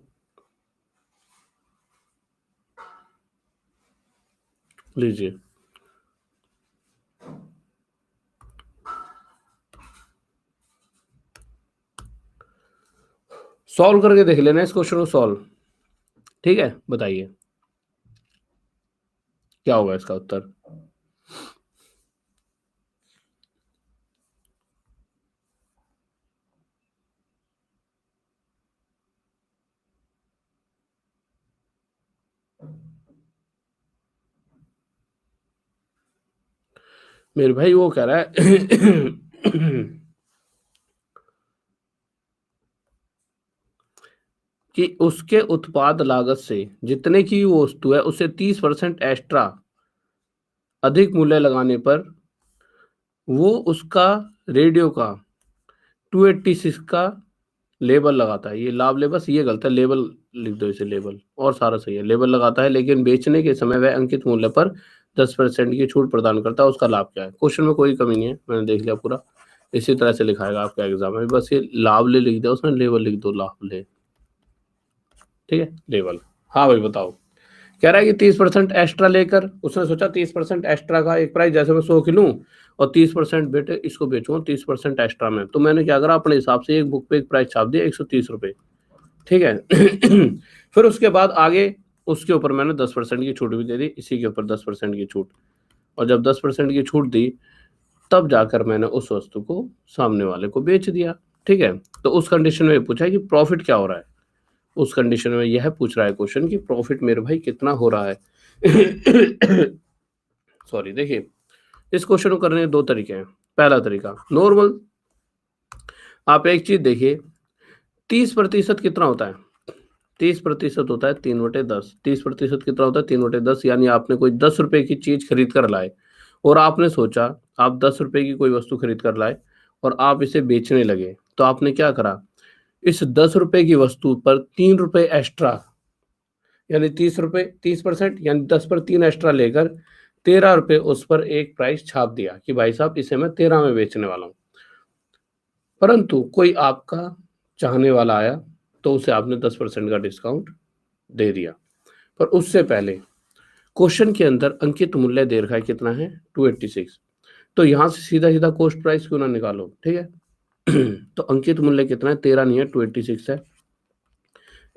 लीजिए सॉल्व करके देख लेना इस क्वेश्चन को सॉल्व ठीक है बताइए क्या होगा इसका उत्तर मेरे भाई वो कह रहा है कि उसके उत्पाद लागत से जितने की वो वस्तु है उसे तीस परसेंट एक्स्ट्रा अधिक मूल्य लगाने पर वो उसका रेडियो का टू एट्टी सिक्स का लेबल लगाता है ये लाभ लेबस ये गलत है लेबल लिख दो इसे लेबल और सारा सही है लेबल लगाता है लेकिन बेचने के समय वह अंकित मूल्य पर दस परसेंट की छूट प्रदान करता है उसका लाभ क्या है क्वेश्चन में कोई कमी नहीं है मैंने देख लिया पूरा इसी तरह से लिखाएगा आपका एग्जाम में बस ये लाभ ले लिख दिया उसमें लेबल लिख दो लाभ ले ठीक है लेवल हाँ भाई बताओ कह रहा है कि तीस परसेंट एक्स्ट्रा लेकर उसने सोचा तीस परसेंट एक्स्ट्रा का एक प्राइस जैसे मैं सौ की और तीस परसेंट बेटे इसको बेचूँ तीस परसेंट एक्स्ट्रा में तो मैंने क्या करा अपने हिसाब से एक बुक पे एक प्राइस छाप दिया एक सौ तीस रुपये ठीक है फिर उसके बाद आगे उसके ऊपर मैंने दस परसेंट की छूट भी दे दी इसी के ऊपर दस परसेंट की छूट और जब दस परसेंट की छूट दी तब जाकर मैंने उस वस्तु को सामने वाले को बेच दिया ठीक है तो उस कंडीशन में पूछा कि प्रॉफिट क्या हो रहा है उस कंडीशन में यह पूछ रहा है क्वेश्चन कि प्रॉफिट मेरे भाई कितना हो रहा है सॉरी देखिए इस क्वेश्चन को करने के दो तरीके हैं पहला तरीका नॉर्मल आप एक चीज देखिए तीस प्रतिशत कितना होता है तीस प्रतिशत होता है तीन वटे दस तीस प्रतिशत कितना होता है तीन वटे दस यानी आपने कोई दस रुपए की चीज खरीद कर लाए और आपने सोचा आप दस रुपए की कोई वस्तु खरीद कर लाए और आप इसे बेचने लगे तो आपने क्या करा इस दस रुपए की वस्तु पर तीन रुपए एक्स्ट्रा यानी तीस रुपए तीस परसेंट यानी दस पर तीन एक्स्ट्रा लेकर तेरह रुपए उस पर एक प्राइस छाप दिया कि भाई साहब इसे मैं तेरह में बेचने वाला हूं परंतु कोई आपका चाहने वाला आया तो उसे आपने दस परसेंट का डिस्काउंट दे दिया पर उससे पहले क्वेश्चन के अंदर अंकित मूल्य दे रखा है कितना है टू एट्टी सिक्स तो यहां से सीधा सीधा कोस्ट प्राइस क्यों ना निकालो ठीक है तो अंकित मूल्य कितना है तेरह नहीं है टू एट्टी सिक्स है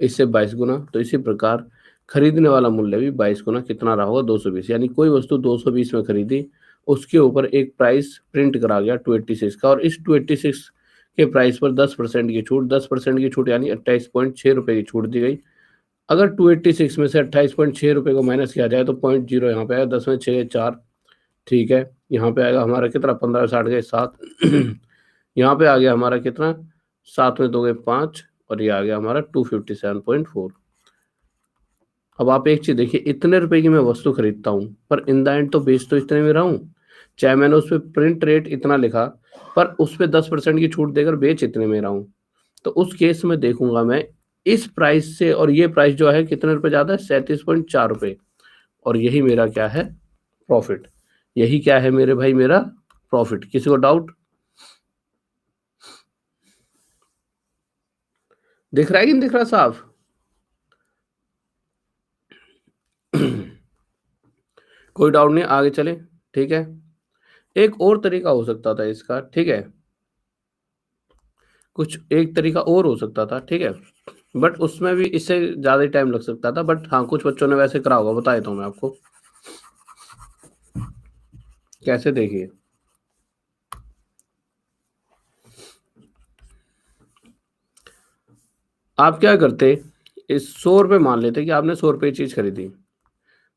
इससे बाईस गुना तो इसी प्रकार खरीदने वाला मूल्य भी बाईस गुना कितना रहा होगा दो सौ बीस यानी कोई वस्तु दो सौ बीस में खरीदी उसके ऊपर एक प्राइस प्रिंट करा गया ट्वेंटी सिक्स का और इस ट्वेंटी सिक्स के प्राइस पर दस परसेंट की छूट दस परसेंट की छूट यानी अट्ठाईस पॉइंट छः रुपये की छूट दी गई अगर टू एट्टी सिक्स में से अट्ठाईस पॉइंट छः रुपये को माइनस किया जाए तो पॉइंट जीरो यहाँ पे आया दस में छः चार ठीक है यहाँ पे आएगा हमारा कितना पंद्रह साठ गए सात यहाँ पे आ गया हमारा कितना सात में दो गए पांच और ये आ गया हमारा two fifty seven point four अब आप एक चीज देखिए इतने रुपए की मैं वस्तु खरीदता हूँ पर इन द एंड तो बेच तो इतने में रहा हूँ चाहे मैंने उस पर प्रिंट रेट इतना लिखा पर उस पर दस परसेंट की छूट देकर बेच इतने में रहा हूँ तो उस केस में देखूंगा मैं इस प्राइस से और ये प्राइस जो है कितने रुपए ज्यादा है सैंतीस पॉइंट चार रुपये और यही मेरा क्या है प्रॉफिट यही क्या है मेरे भाई मेरा प्रॉफिट किसी को डाउट दिख रहा है कि नहीं दिख रहा साफ कोई डाउट नहीं आगे चले ठीक है एक और तरीका हो सकता था इसका ठीक है कुछ एक तरीका और हो सकता था ठीक है बट उसमें भी इससे ज्यादा टाइम लग सकता था बट हाँ कुछ बच्चों ने वैसे करा होगा बता देता हूं मैं आपको कैसे देखिए आप क्या करते इस सौ रुपये मान लेते कि आपने सौ रुपये चीज़ खरीदी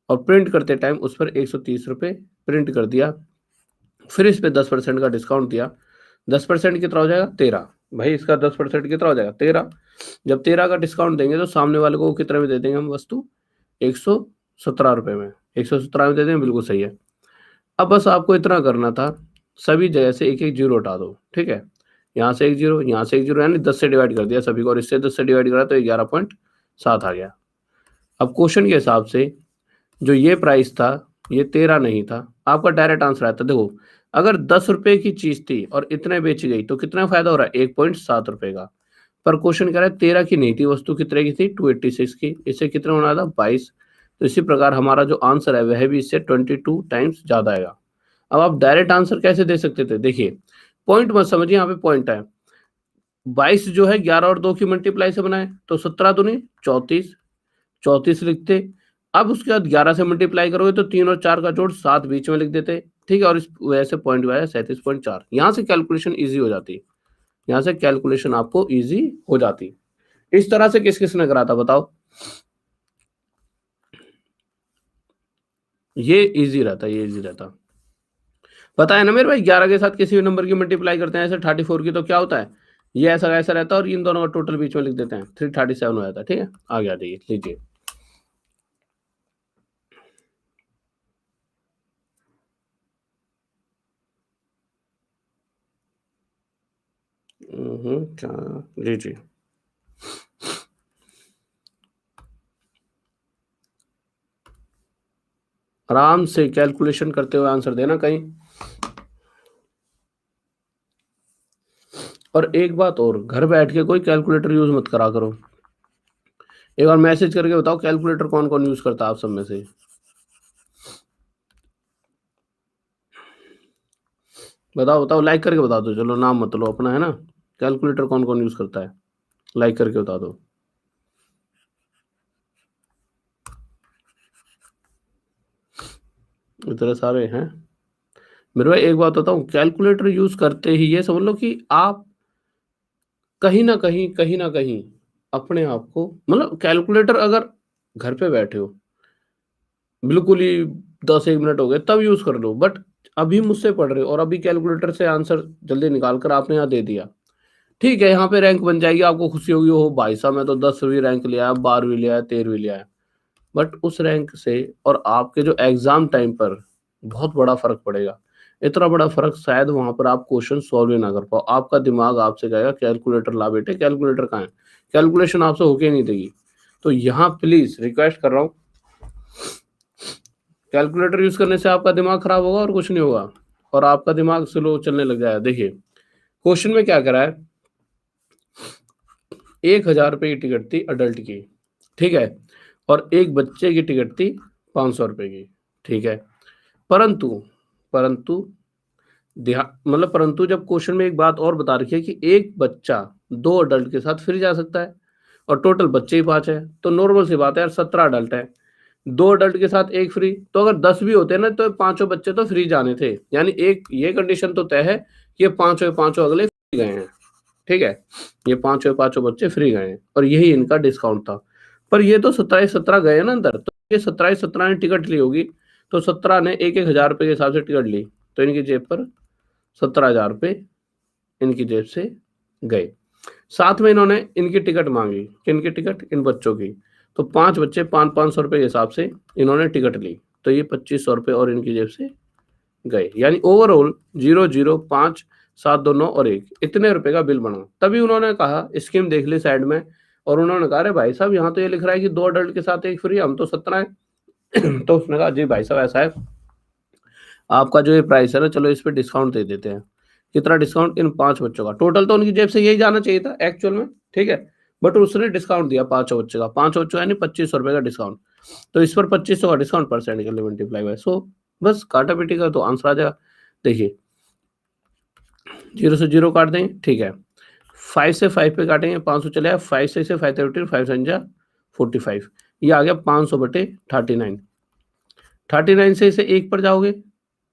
और प्रिंट करते टाइम उस पर एक सौ तीस रुपये प्रिंट कर दिया फिर इस पर दस परसेंट का डिस्काउंट दिया दस परसेंट कितना हो जाएगा तेरह भाई इसका दस परसेंट कितना हो जाएगा तेरह जब तेरह का डिस्काउंट देंगे तो सामने वाले को कितने में दे देंगे हम वस्तु एक सौ सत्रह रुपये में एक सौ सत्रह में दे देंगे बिल्कुल सही है अब बस आपको इतना करना था सभी जगह से एक एक जीरो हटा दो ठीक है यहाँ से एक जीरो यहाँ से एक जीरो यानी दस से डिवाइड कर दिया सभी को और इससे दस से डिवाइड करा तो ग्यारह पॉइंट सात आ गया अब क्वेश्चन के हिसाब से जो ये प्राइस था ये तेरह नहीं था आपका डायरेक्ट आंसर आया देखो अगर दस रुपए की चीज थी और इतने बेची गई तो कितना फायदा हो रहा है एक पॉइंट सात रुपए का पर क्वेश्चन कह रहा है तेरह की नहीं थी वस्तु कितने की थी टू एट्टी सिक्स की इससे कितना होना था बाईस तो इसी प्रकार हमारा जो आंसर है वह भी इससे ट्वेंटी टू टाइम्स ज्यादा आएगा अब आप डायरेक्ट आंसर कैसे दे सकते थे देखिए पॉइंट मत समझिए यहाँ पे पॉइंट है बाईस जो है ग्यारह और दो की मल्टीप्लाई से बनाए तो सत्रह दूनी चौतीस चौतीस लिखते अब उसके बाद ग्यारह से मल्टीप्लाई करोगे तो तीन और चार का जोड़ सात बीच में लिख देते ठीक है और इस वजह से पॉइंट वजह सैंतीस पॉइंट चार यहाँ से कैलकुलेशन ईजी हो जाती यहाँ से कैलकुलेशन आपको ईजी हो जाती इस तरह से किस किसने करा था बताओ ये इजी रहता ये इजी रहता पता है ना मेरे भाई ग्यारह के साथ किसी भी नंबर की मल्टीप्लाई करते हैं ऐसे थर्टी फोर की तो क्या होता है ये ऐसा ऐसा रहता है और इन दोनों का टोटल बीच में लिख देते हैं थ्री थर्टी सेवन हो जाता है ठीक है आगे आ जाइए लीजिए हम्म, जी जी आराम से कैलकुलेशन करते हुए आंसर देना कहीं और एक बात और घर बैठ के कोई कैलकुलेटर यूज़ मत करा करो एक बार मैसेज करके बताओ कैलकुलेटर कौन कौन यूज़ करता है आप सब में से बताओ बताओ लाइक करके बता दो चलो नाम मत लो अपना है ना कैलकुलेटर कौन कौन यूज़ करता है लाइक करके बता दो इतने सारे हैं मेरे भाई एक बात बताऊं कैलकुलेटर यूज़ करते ही ये समझ लो कि आप कहीं ना कहीं कहीं ना कहीं अपने आप को मतलब कैलकुलेटर अगर घर पे बैठे हो बिल्कुल ही दस एक मिनट हो गए तब यूज कर लो बट अभी मुझसे पढ़ रहे हो और अभी कैलकुलेटर से आंसर जल्दी निकाल कर आपने यहाँ दे दिया ठीक है यहाँ पे रैंक बन जाएगी आपको खुशी होगी हो भाई साहब मैं तो दसवीं रैंक ले आया बारहवीं ले आया तेरहवीं ले आया बट उस रैंक से और आपके जो एग्जाम टाइम पर बहुत बड़ा फर्क पड़ेगा इतना बड़ा फर्क शायद वहां पर आप क्वेश्चन सॉल्व ही ना कर पाओ आपका दिमाग आपसे कहेगा कैलकुलेटर ला बेटे कैलकुलेटर कहाँ है कैलकुलेशन आपसे होके नहीं देगी तो यहाँ प्लीज रिक्वेस्ट कर रहा हूँ कैलकुलेटर यूज करने से आपका दिमाग खराब होगा और कुछ नहीं होगा और आपका दिमाग स्लो चलने लग जाएगा देखिए क्वेश्चन में क्या करा है एक हजार रुपये की टिकट थी अडल्ट की ठीक है और एक बच्चे की टिकट थी पांच सौ रुपए की ठीक है परंतु परंतु मतलब परंतु जब क्वेश्चन में एक बात और बता रखी है कि एक बच्चा दो अडल्ट के साथ फिर जा सकता है और टोटल बच्चे ही पांच है तो नॉर्मल सी बात है यार सत्रह अडल्ट है दो अडल्ट के साथ एक फ्री तो अगर दस भी होते ना तो पांचों बच्चे तो फ्री जाने थे यानी एक ये कंडीशन तो तय है ये पांचों पांचों अगले फ्री गए हैं ठीक है ये पांचों पांचों बच्चे फ्री गए हैं और यही इनका डिस्काउंट था पर ये तो सत्रह सत्रह गए ना अंदर तो ये सत्रह सत्रह ने टिकट ली होगी तो सत्रह ने एक एक हजार रुपए के हिसाब से टिकट ली तो इनकी जेब पर सत्रह हजार रुपये इनकी जेब से गए साथ में इन्होंने इनकी टिकट मांगी किन टिकट इन बच्चों की तो पांच बच्चे पांच पांच सौ रुपए के हिसाब से इन्होंने टिकट ली तो ये पच्चीस सौ रुपये और इनकी जेब से गए यानी ओवरऑल जीरो जीरो पांच सात दो नौ और एक इतने रुपए का बिल बना तभी उन्होंने कहा स्कीम देख ली साइड में और उन्होंने कहा अरे भाई साहब यहाँ तो ये लिख रहा है कि दो अडल्ट के साथ एक फ्री हम तो सत्रह है तो उसने कहा जी भाई साहब ऐसा है आपका जो ये प्राइस है ना चलो इस पर डिस्काउंट दे देते हैं कितना डिस्काउंट इन पांच बच्चों का टोटल तो उनकी जेब से यही जाना चाहिए था एक्चुअल में ठीक है बट उसने डिस्काउंट दिया पांच बच्चे का पांच बच्चों यानी पच्चीस सौ रुपए का डिस्काउंट तो इस पर पच्चीस सौ का डिस्काउंट परसेंट के लिए मल्टीप्लाई हुआ सो बस काटा पीटी का तो आंसर आ जाएगा देखिए जीरो से जीरो काट देंगे ठीक है फाइव से फाइव पे काटेंगे पांच सौ चले फाइव से फाइव थर्टी फाइव संजा फोर्टी फाइव ये आ गया पांच सौ बटे थर्टी नाइन थर्टी नाइन से इसे एक पर जाओगे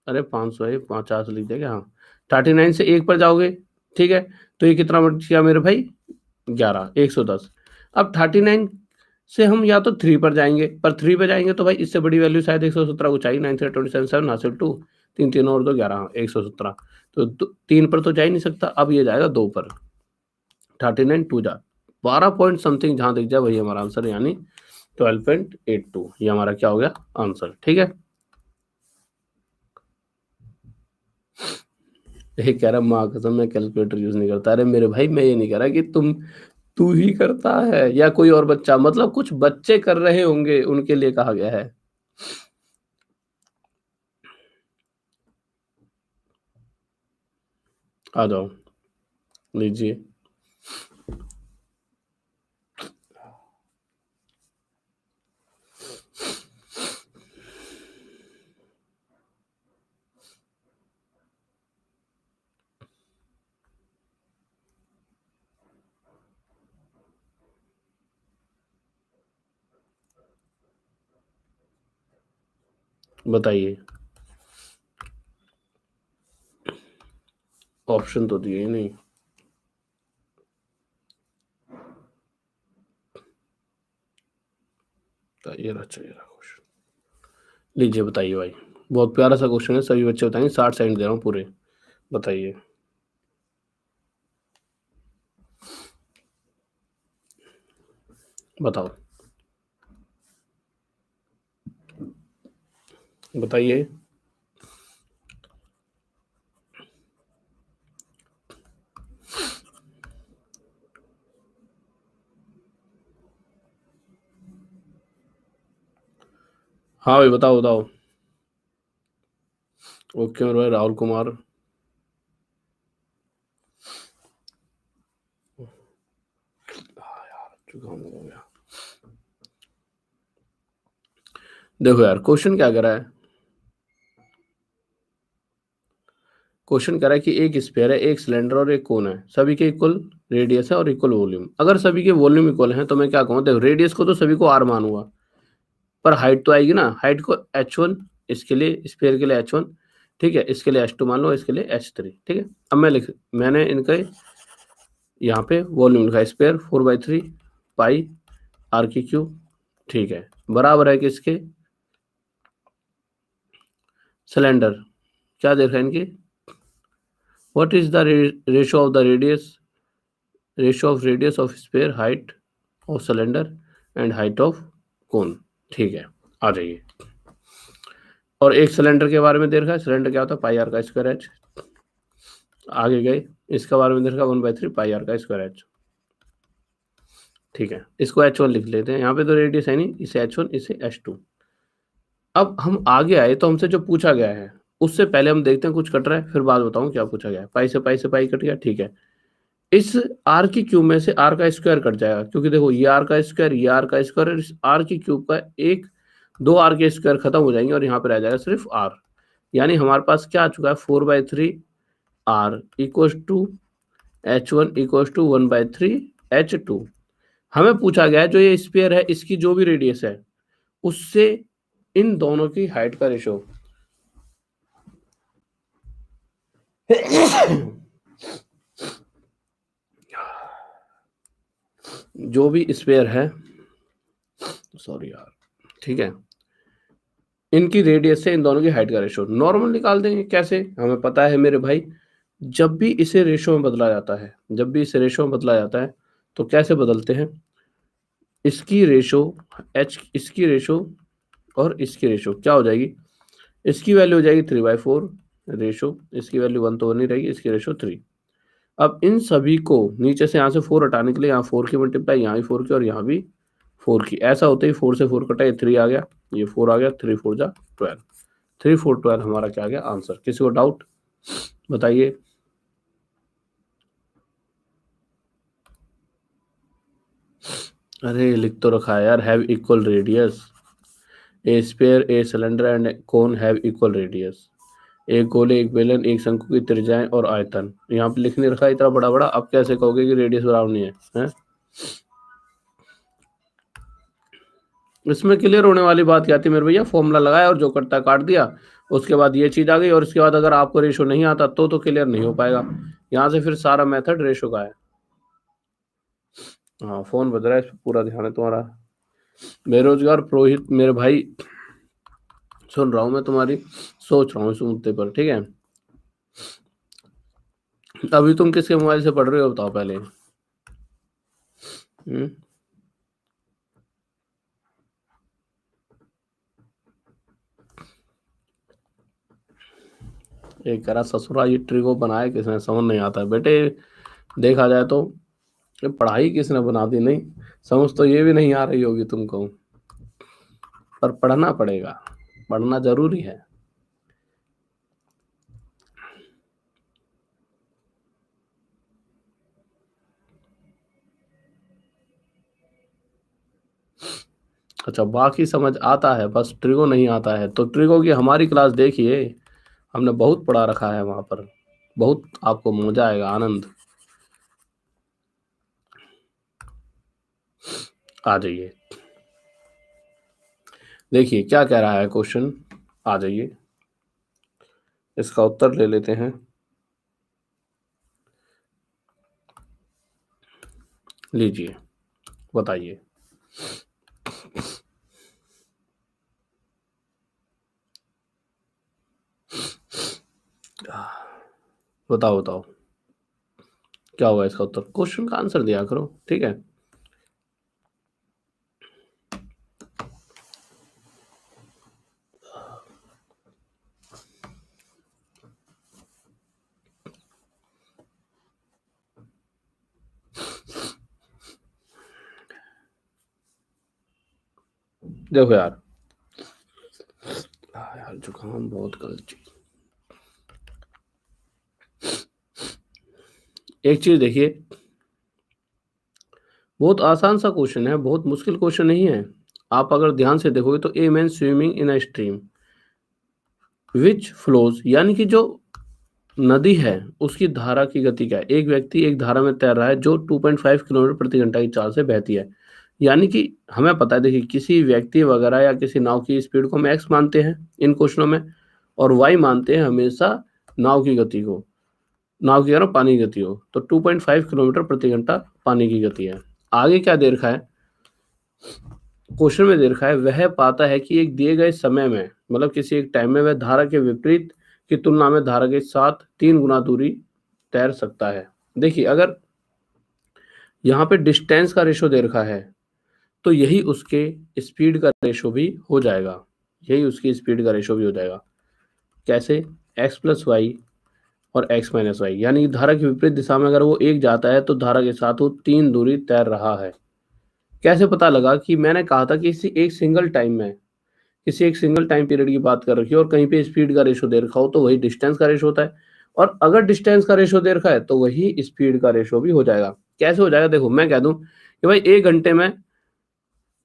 अरे पांच सौ है पचास लिख देंगे हाँ थर्टी नाइन से एक पर जाओगे ठीक है तो ये कितना बट किया मेरे भाई ग्यारह एक सौ दस अब थर्टी नाइन से हम या तो थ्री पर जाएंगे पर थ्री पर जाएंगे तो भाई इससे बड़ी वैल्यू शायद एक सौ सत्रह को nine three twenty seven seven two तीन तीन और दो ग्यारह एक सौ सत्रह तो तीन पर तो जा ही नहीं सकता अब ये जाएगा दो पर थर्टी नाइन टू जा बारह पॉइंट समथिंग जहां दिख जाए वही हमारा आंसर यानी ट्वेल्व पॉइंट एट टू ये हमारा क्या हो गया आंसर ठीक है यही कह रहा माँ कसम मैं कैलकुलेटर यूज नहीं करता अरे मेरे भाई मैं ये नहीं कह रहा कि तुम तू ही करता है या कोई और बच्चा मतलब कुछ बच्चे कर रहे होंगे उनके लिए कहा गया है आ जाओ लीजिए बताइए ऑप्शन तो दिए ही नहीं ये रहा चाहिए क्वेश्चन लीजिए बताइए भाई बहुत प्यारा सा क्वेश्चन है सभी बच्चे बताएंगे साठ सेकंड दे रहा हूँ पूरे बताइए बताओ बताइए हाँ भाई बताओ बताओ ओके मेरे भाई राहुल कुमार हाँ देखो यार क्वेश्चन क्या कर रहा है क्वेश्चन करा कि एक स्पेयर है एक सिलेंडर और एक कोन है सभी के इक्वल रेडियस है और इक्वल वॉल्यूम अगर सभी के वॉल्यूम इक्वल हैं तो मैं क्या कहूँ देखो रेडियस को तो सभी को आर मानूंगा पर हाइट तो आएगी ना हाइट को एच वन इसके लिए स्पेयर के लिए एच वन ठीक है इसके लिए एच टू मान लो इसके लिए एच थ्री ठीक है अब मैं लिख मैंने इनके यहाँ पे वॉल्यूम लिखा sphere four by three pi r की क्यू ठीक है बराबर है कि इसके सिलेंडर क्या देख रहे हैं इनकी what is the ratio of the radius ratio of radius of sphere height of cylinder and height of cone ठीक है आ जाइए और एक सिलेंडर के बारे में है सिलेंडर क्या होता है पाई आर का स्क्वायर एच आगे गए इसके बारे में है one by three pi r का स्क्वायर एच ठीक है इसको एच वन लिख लेते हैं यहाँ पे तो रेडियस है नहीं इसे एच वन इसे एच टू अब हम आगे आए तो हमसे जो पूछा गया है उससे पहले हम देखते हैं कुछ कट रहा है फिर बाद बताऊं क्या पूछा गया पाई से पाई से पाई कट गया ठीक है इस आर की क्यूब में से आर का स्क्वायर कट जाएगा क्योंकि देखो ये आर का स्क्वायर ये आर का स्क्वायर इस आर की क्यूब का एक दो आर के स्क्वायर खत्म हो जाएंगे और यहाँ पर रह जाएगा सिर्फ आर यानी हमारे पास क्या आ चुका है four by three r equals to h one equals to one by three h two हमें पूछा गया है जो ये स्पेयर है इसकी जो भी रेडियस है उससे इन दोनों की हाइट का रेशो जो भी स्पेयर है सॉरी यार ठीक है इनकी रेडियस से इन दोनों की हाइट का रेशो नॉर्मल निकाल देंगे कैसे हमें पता है मेरे भाई जब भी इसे रेशो में बदला जाता है जब भी इसे रेशो में बदला जाता है तो कैसे बदलते हैं इसकी रेशो एच इसकी रेशो और इसकी रेशो क्या हो जाएगी इसकी वैल्यू हो जाएगी थ्री बाई फोर रेशो इसकी वैल्यू वन तो वन ही रहेगी इसकी रेशो थ्री अब इन सभी को नीचे से यहाँ से फोर हटाने के लिए यहाँ फोर की मल्टीप्लाई यहाँ भी फोर की और यहाँ भी फोर की ऐसा होते ही फोर से फोर कटा ये थ्री आ गया ये फोर आ गया थ्री फोर जा ट्वेल्व थ्री फोर ट्वेल्व हमारा क्या आ गया आंसर किसी को डाउट बताइए अरे लिख तो रखा है यार have equal radius a sphere a cylinder and cone have equal radius एक गोले एक बेलन एक शंकु की त्रिज्याएं और आयतन यहाँ पे लिखने रखा है इतना बड़ा बड़ा आप कैसे कहोगे कि रेडियस बराबर नहीं है, है? इसमें क्लियर होने वाली बात क्या थी मेरे भैया फॉर्मूला लगाया और जो करता है काट दिया उसके बाद ये चीज आ गई और इसके बाद अगर आपको रेशो नहीं आता तो तो क्लियर नहीं हो पाएगा यहाँ से फिर सारा मेथड रेशो का है हाँ फोन बज रहा है इस पर पूरा ध्यान है तुम्हारा बेरोजगार पुरोहित मेरे भाई सुन रहा हूँ मैं तुम्हारी सोच रहा हूँ इस मुद्दे पर ठीक है अभी तुम किसके मोबाइल से पढ़ रहे हो बताओ पहले हम्म एक करा ससुरा ये ट्री को बनाया किसने समझ नहीं आता बेटे देखा जाए तो ये पढ़ाई किसने बना दी नहीं समझ तो ये भी नहीं आ रही होगी तुमको पर पढ़ना पड़ेगा पढ़ना जरूरी है अच्छा बाकी समझ आता है बस ट्रिगो नहीं आता है तो ट्रिगो की हमारी क्लास देखिए हमने बहुत पढ़ा रखा है वहां पर बहुत आपको मजा आएगा आनंद आ जाइए देखिए क्या कह रहा है क्वेश्चन आ जाइए इसका उत्तर ले लेते हैं लीजिए बताइए बताओ बताओ क्या हुआ इसका उत्तर क्वेश्चन का आंसर दिया करो ठीक है देखो यार हाँ यार जुकाम बहुत गलत एक चीज देखिए बहुत आसान सा क्वेश्चन है बहुत मुश्किल क्वेश्चन नहीं है आप अगर ध्यान से देखोगे तो a man swimming in a stream which flows यानी कि जो नदी है उसकी धारा की गति क्या है एक व्यक्ति एक धारा में तैर रहा है जो 2.5 किलोमीटर प्रति घंटा की चाल से बहती है यानी कि हमें पता है देखिए किसी व्यक्ति वगैरह या किसी नाव की स्पीड को हम एक्स मानते हैं इन क्वेश्चनों में और वाई मानते हैं हमेशा नाव की गति को नाव की अगर पानी की गति हो तो 2.5 किलोमीटर प्रति घंटा पानी की गति है आगे क्या दे रखा है क्वेश्चन में दे रखा है वह पाता है कि एक दिए गए समय में मतलब किसी एक टाइम में वह धारा के विपरीत की तुलना में धारा के साथ तीन गुना दूरी तैर सकता है देखिए अगर यहाँ पे डिस्टेंस का रेशो दे रखा है तो यही उसके स्पीड का रेशो भी हो जाएगा यही उसकी स्पीड का रेशो भी हो जाएगा कैसे एक्स प्लस वाई और एक्स माइनस वाई यानी धारा की विपरीत दिशा में अगर वो एक जाता है तो धारा के साथ वो तीन दूरी तैर रहा है कैसे पता लगा कि मैंने कहा था कि इसी एक सिंगल टाइम में किसी एक सिंगल टाइम पीरियड की बात कर रखी है और कहीं पे स्पीड का रेशो दे रखा हो तो वही डिस्टेंस का रेशो होता है और अगर डिस्टेंस का रेशो दे रखा है तो वही स्पीड का रेशो भी हो जाएगा कैसे हो जाएगा देखो मैं कह दूं कि भाई एक घंटे में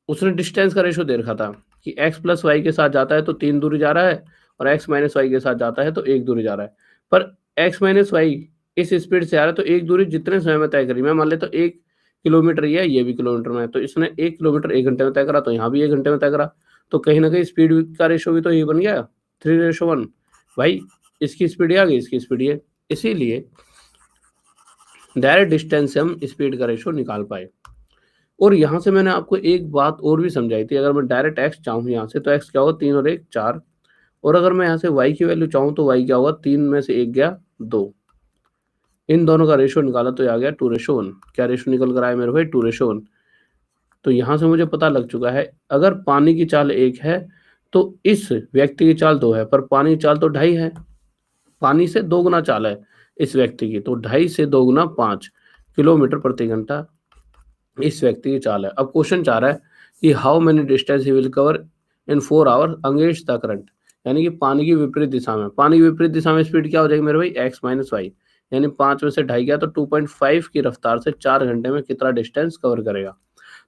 उसने डिस्टेंस का रेशो दे रखा था कि x प्लस वाई के साथ जाता है तो तीन दूरी जा रहा है और x माइनस वाई के साथ जाता है तो एक दूरी जा रहा है पर x माइनस वाई इस स्पीड से आ रहा है तो एक दूरी जितने समय में तय करी मैं मान ले तो एक किलोमीटर ही है ये भी किलोमीटर में तो इसने एक किलोमीटर एक घंटे में तय करा तो यहाँ भी एक घंटे में तय करा तो कहीं ना कहीं स्पीड का रेशो भी तो ये बन गया थ्री रेशो वन भाई इसकी स्पीड आ गई इसकी स्पीड ये इसीलिए डायरेक्ट डिस्टेंस से हम स्पीड का रेशो निकाल पाए और यहां से मैंने आपको एक बात और भी समझाई थी अगर मैं डायरेक्ट एक्स चाहूँ यहाँ से तो एक्स क्या होगा तीन और एक चार और अगर मैं यहाँ से वाई की वैल्यू चाहूँ तो वाई क्या होगा तीन में से एक गया दो इन दोनों का रेशो निकाला तो आ गया टू रेशो वन क्या रेशो निकल कर आया मेरे भाई टू रेशो वन तो यहाँ से मुझे पता लग चुका है अगर पानी की चाल एक है तो इस व्यक्ति की चाल दो है पर पानी की चाल तो ढाई है पानी से दो गुना चाल है इस व्यक्ति की तो ढाई से दो गुना किलोमीटर प्रति घंटा इस व्यक्ति की चाल है अब क्वेश्चन चाह रहा है कि how many distance he will cover in four hour अंगेज द करंट यानी कि पानी की विपरीत दिशा में पानी की विपरीत दिशा में स्पीड क्या हो जाएगी मेरे भाई एक्स माइनस वाई यानी पांच में से ढाई गया तो टू पॉइंट फाइव की रफ्तार से चार घंटे में कितना डिस्टेंस कवर करेगा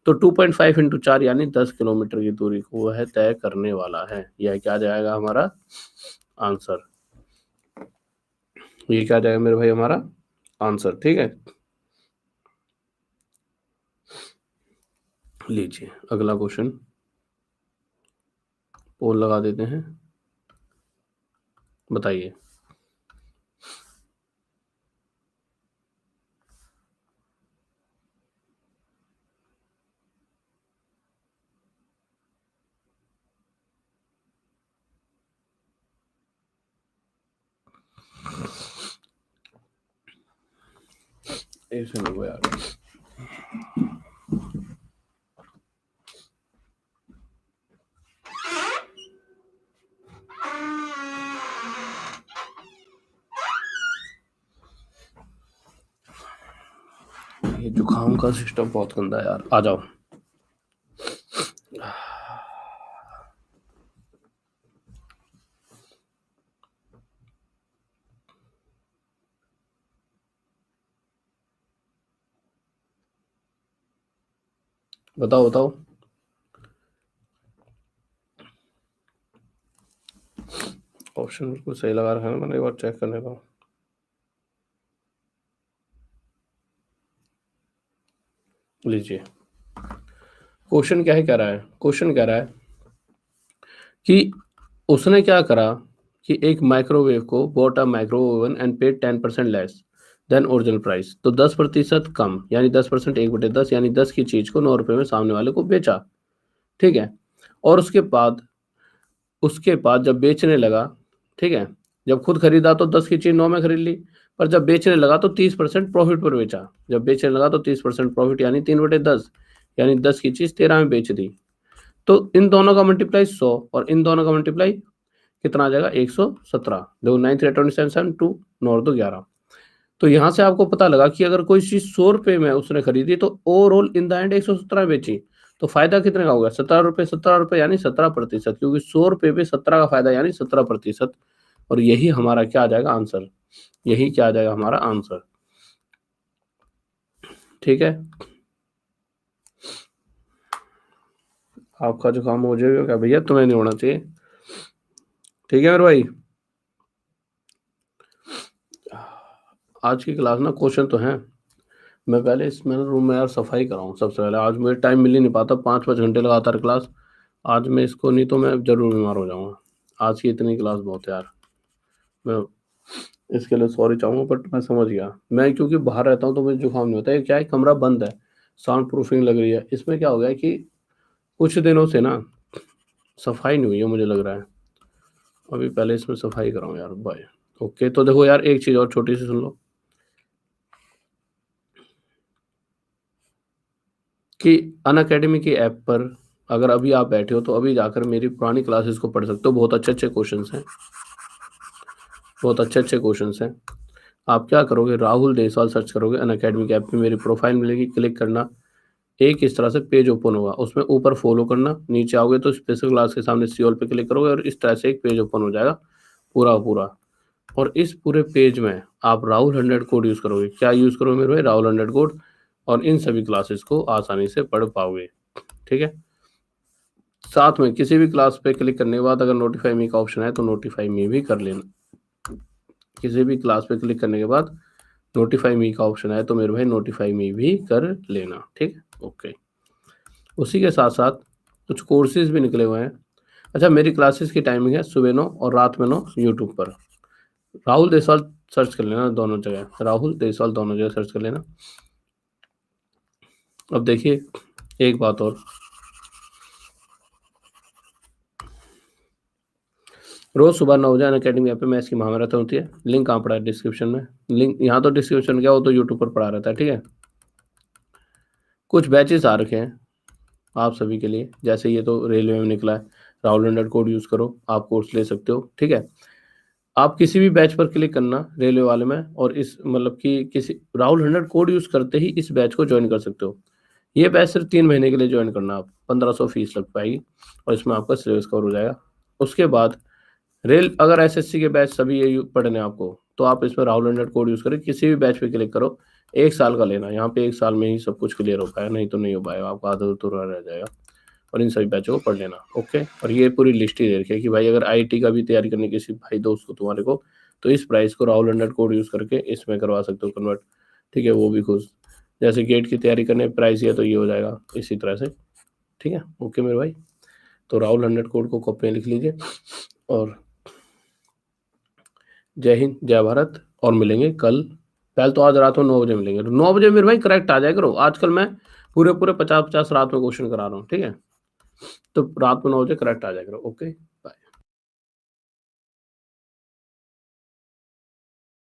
तो टू पॉइंट फाइव इंटू चार यानी दस किलोमीटर की दूरी को वह तय करने वाला है यह क्या जाएगा हमारा आंसर ये क्या जाएगा मेरे भाई हमारा आंसर ठीक है लीजिए अगला क्वेश्चन पोल लगा देते हैं बताइए Eso no voy a hablar. ये जुकाम का सिस्टम बहुत गंदा है यार आ जाओ बताओ बताओ ऑप्शन बिल्कुल सही लगा रखा है मैंने एक बार चेक करने का लीजिए क्वेश्चन क्या ही रहा है क्वेश्चन कह रहा है कि उसने क्या करा कि एक माइक्रोवेव को bought a micro and paid ten percent less than original price तो दस प्रतिशत कम यानी दस परसेंट एक बटे दस यानी दस की चीज को नौ रुपए में सामने वाले को बेचा ठीक है और उसके बाद उसके बाद जब बेचने लगा ठीक है जब खुद खरीदा तो दस की चीज नौ में खरीद ली पर जब बेचने लगा तो तीस परसेंट प्रॉफिट पर बेचा जब बेचने लगा तो तीस परसेंट प्रॉफिट यानी तीन बटे दस यानी दस की चीज तेरह में बेच दी तो इन दोनों का मल्टीप्लाई सौ और इन दोनों का मल्टीप्लाई कितना आ जाएगा एक सौ सत्रह देखो nine three twenty seven seven two नौ दो ग्यारह तो यहाँ से आपको पता लगा कि अगर कोई चीज सौ रुपए में उसने खरीदी तो ओवरऑल इन द एंड एक सौ सत्रह में बेची तो फायदा कितने का होगा सत्रह रुपए सत्रह रुपए यानी सत्रह प्रतिशत क्योंकि सौ रुपए पे सत्रह का फायदा यानी सत्रह प्रतिशत और यही हमारा क्या आ जाएगा आंसर यही क्या आ जाएगा हमारा आंसर ठीक है आपका जुकाम हो जाएगा क्या भैया तुम्हें नहीं होना चाहिए ठीक है मेरे भाई आज की क्लास ना क्वेश्चन तो है मैं पहले इस मेरे रूम में यार सफाई कराऊं सबसे पहले आज मुझे टाइम मिल ही नहीं पाता पाँच पाँच घंटे लगातार क्लास आज मैं इसको नहीं तो मैं ज़रूर बीमार हो जाऊंगा आज की इतनी क्लास बहुत यार मैं इसके लिए सॉरी चाहूंगा बट मैं समझ गया मैं क्योंकि बाहर रहता हूँ तो मुझे जुकाम नहीं होता है क्या है कमरा बंद है साउंड प्रूफिंग लग रही है इसमें क्या हो गया कि कुछ दिनों से ना सफाई नहीं हुई है मुझे लग रहा है अभी पहले इसमें सफाई कराऊ यार बाय ओके तो देखो यार एक चीज़ और छोटी सी सुन लो कि अन अकेडमी की ऐप पर अगर अभी आप बैठे हो तो अभी जाकर मेरी पुरानी क्लासेस को पढ़ सकते हो बहुत अच्छे अच्छे क्वेश्चंस हैं बहुत अच्छे अच्छे क्वेश्चन हैं आप क्या करोगे राहुल देसवाल सर्च करोगे अन अकेडमी ऐप में मेरी प्रोफाइल मिलेगी क्लिक करना एक इस तरह से पेज ओपन होगा उसमें ऊपर फॉलो करना नीचे आओगे तो स्पेशल क्लास के सामने सी ऑल पर क्लिक करोगे और इस तरह से एक पेज ओपन हो जाएगा पूरा पूरा और इस पूरे पेज में आप राहुल हंड्रेड कोड यूज़ करोगे क्या यूज़ करोगे मेरे भाई राहुल हंड्रेड कोड और इन सभी क्लासेस को आसानी से पढ़ पाओगे ठीक है साथ में किसी भी क्लास पे क्लिक करने के बाद अगर नोटिफाई मी का ऑप्शन है तो नोटिफाई मी भी कर लेना किसी भी क्लास पे क्लिक करने के बाद नोटिफाई मी का ऑप्शन है तो मेरे भाई नोटिफाई मी भी कर लेना ठीक ओके उसी के साथ साथ कुछ कोर्सेज भी निकले हुए हैं अच्छा मेरी क्लासेस की टाइमिंग है सुबह नौ और रात में नौ यूट्यूब पर राहुल देसवाल सर्च कर लेना दोनों जगह राहुल देसवाल दोनों जगह सर्च कर लेना अब देखिए एक बात और रोज सुबह बजे अकेडमी यहाँ पे मैं की महामारत होती है लिंक कहाँ पड़ा है डिस्क्रिप्शन में लिंक यहाँ तो डिस्क्रिप्शन क्या हो तो यूट्यूब पर पड़ा रहता है ठीक है कुछ बैचेस आ रखे हैं आप सभी के लिए जैसे ये तो रेलवे में निकला है राहुल हंड्रेड कोड यूज़ करो आप कोर्स ले सकते हो ठीक है आप किसी भी बैच पर क्लिक करना रेलवे वाले में और इस मतलब कि किसी राहुल हंड्रेड कोड यूज़ करते ही इस बैच को ज्वाइन कर सकते हो ये बैच सिर्फ तीन महीने के लिए ज्वाइन करना आप पंद्रह सौ फीस लग पाएगी और इसमें आपका सिलेबस कवर हो जाएगा उसके बाद रेल अगर एसएससी के बैच सभी ये पढ़ने आपको तो आप इसमें राहुल हंड्रेड कोड यूज करें किसी भी बैच पे क्लिक करो एक साल का लेना यहाँ पे एक साल में ही सब कुछ क्लियर हो पाया नहीं तो नहीं हो पाएगा आपका आधा अधूरा रह जाएगा और इन सभी बैचों को पढ़ लेना ओके और ये पूरी लिस्ट ही दे रखी है कि भाई अगर आईटी का भी तैयारी करने किसी भाई दोस्त को तुम्हारे को तो इस प्राइस को राहुल हंड्रेड कोड यूज करके इसमें करवा सकते हो कन्वर्ट ठीक है वो भी खुश जैसे गेट की तैयारी करने प्राइस या तो ये हो जाएगा इसी तरह से ठीक है ओके मेरे भाई तो राहुल हंड्रेड कोड को कॉपी लिख लीजिए और जय हिंद जय भारत और मिलेंगे कल पहले तो आज रात में नौ बजे मिलेंगे तो नौ बजे मेरे भाई करेक्ट आ जाए करो आजकल मैं पूरे पूरे पचास पचास रात में क्वेश्चन करा रहा हूँ ठीक है तो रात में नौ बजे करेक्ट आ जाए करो ओके